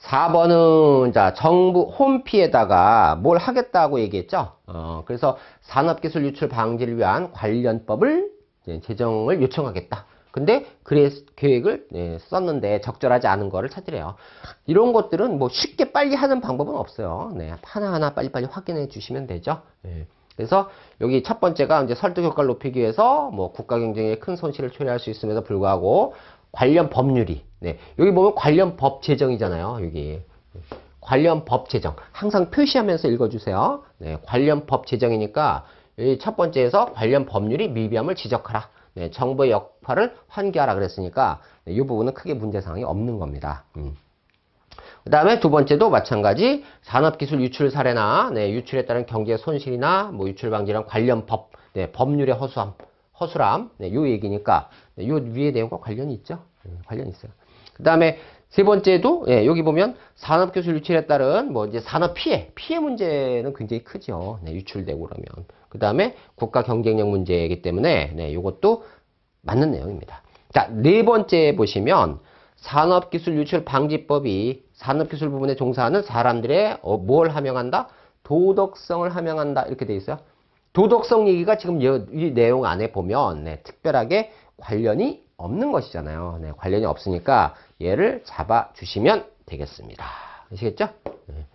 4번은 자 정부 홈피에다가 뭘 하겠다고 얘기했죠. 어, 그래서 산업기술 유출 방지를 위한 관련법을 제정을 요청하겠다. 근데 그래 계획을 예, 썼는데 적절하지 않은 거를 찾으래요. 이런 것들은 뭐 쉽게 빨리 하는 방법은 없어요. 네, 하나하나 빨리빨리 확인해 주시면 되죠. 네. 그래서 여기 첫 번째가 이제 설득 효과를 높이기 위해서 뭐 국가 경쟁에 큰 손실을 초래할 수 있음에도 불구하고 관련 법률이 네. 여기 보면 관련 법 제정이잖아요. 여기 관련 법 제정 항상 표시하면서 읽어주세요. 네. 관련 법 제정이니까 여기 첫 번째에서 관련 법률이 미비함을 지적하라. 네, 정부의 역할을 환기하라 그랬으니까 네, 이 부분은 크게 문제사항이 없는 겁니다. 음. 그 다음에 두 번째도 마찬가지 산업기술 유출 사례나 네, 유출에 따른 경제 손실이나 뭐 유출 방지랑 관련 법, 네, 법률의 허수함, 허술함 네, 요 얘기니까 네, 요 위에 내용과 관련이 있죠. 네, 관련 있어요. 그 다음에 세 번째도 예, 여기 보면 산업기술 유출에 따른 뭐 이제 산업 피해 피해 문제는 굉장히 크죠 네, 유출되고 그러면 그 다음에 국가 경쟁력 문제이기 때문에 네, 이것도 맞는 내용입니다 자네 번째 보시면 산업기술 유출 방지법이 산업기술 부분에 종사하는 사람들의 어, 뭘 함양한다? 도덕성을 함양한다 이렇게 돼 있어요. 도덕성 얘기가 지금 이 내용 안에 보면 네, 특별하게 관련이 없는 것이잖아요. 네, 관련이 없으니까 얘를 잡아 주시면 되겠습니다. 아시겠죠? 네.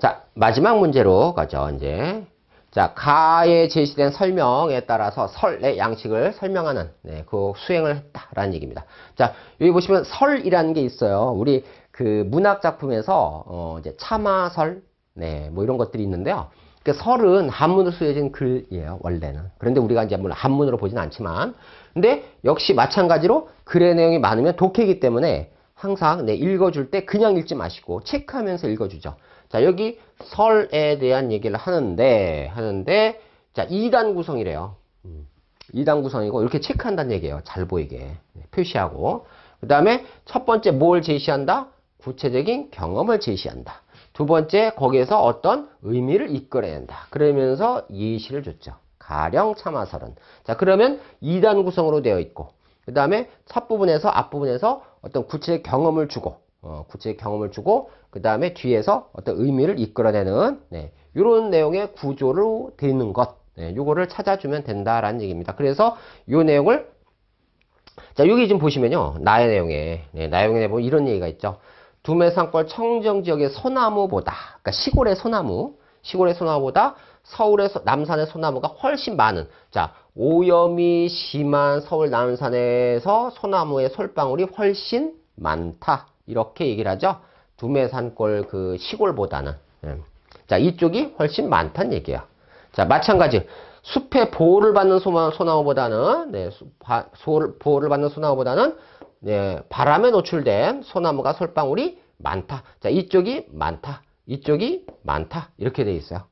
자 마지막 문제로 가죠. 이제 자, 가에 제시된 설명에 따라서 설의 양식을 설명하는 네, 그 수행을 했다라는 얘기입니다. 자, 여기 보시면 설이라는 게 있어요. 우리 그 문학 작품에서 어, 이제 참아설, 네, 뭐 이런 것들이 있는데요. 그 설은 한문으로 쓰여진 글이에요, 원래는. 그런데 우리가 이제 물론 한문으로 보진 않지만, 근데 역시 마찬가지로 글의 내용이 많으면 독해이기 때문에 항상 네, 읽어줄 때 그냥 읽지 마시고 체크하면서 읽어주죠. 자, 여기 설에 대한 얘기를 하는데, 하는데, 자, 2단 구성이래요. 2단 음, 구성이고, 이렇게 체크한다는 얘기예요. 잘 보이게. 네, 표시하고. 그 다음에 첫 번째 뭘 제시한다? 구체적인 경험을 제시한다. 두 번째, 거기에서 어떤 의미를 이끌어낸다. 그러면서 예시를 줬죠. 가령 참아설은. 자, 그러면 2단 구성으로 되어 있고, 그 다음에 첫 부분에서 앞부분에서 어떤 구체 경험을 주고 어, 구체 경험을 주고 그 다음에 뒤에서 어떤 의미를 이끌어내는 네, 이런 내용의 구조로 되는 것 네, 요거를 찾아주면 된다라는 얘기입니다. 그래서 요 내용을 자 여기 지금 보시면요 나의 내용에 네, 나의 내용에 보면 이런 얘기가 있죠. 두메산골 청정지역의 소나무보다 그러니까 시골의 소나무 시골의 소나무보다 서울의 소, 남산의 소나무가 훨씬 많은 자 오염이 심한 서울 남산에서 소나무의 솔방울이 훨씬 많다 이렇게 얘기를 하죠 두메산골 그 시골보다는 음. 자 이쪽이 훨씬 많다는 얘기야 자 마찬가지 숲의 보호를 받는 소마, 소나무보다는 네, 수, 바, 소, 보호를 받는 소나무보다는 네, 바람에 노출된 소나무가 솔방울이 많다 자 이쪽이 많다 이쪽이 많다 이렇게 돼 있어요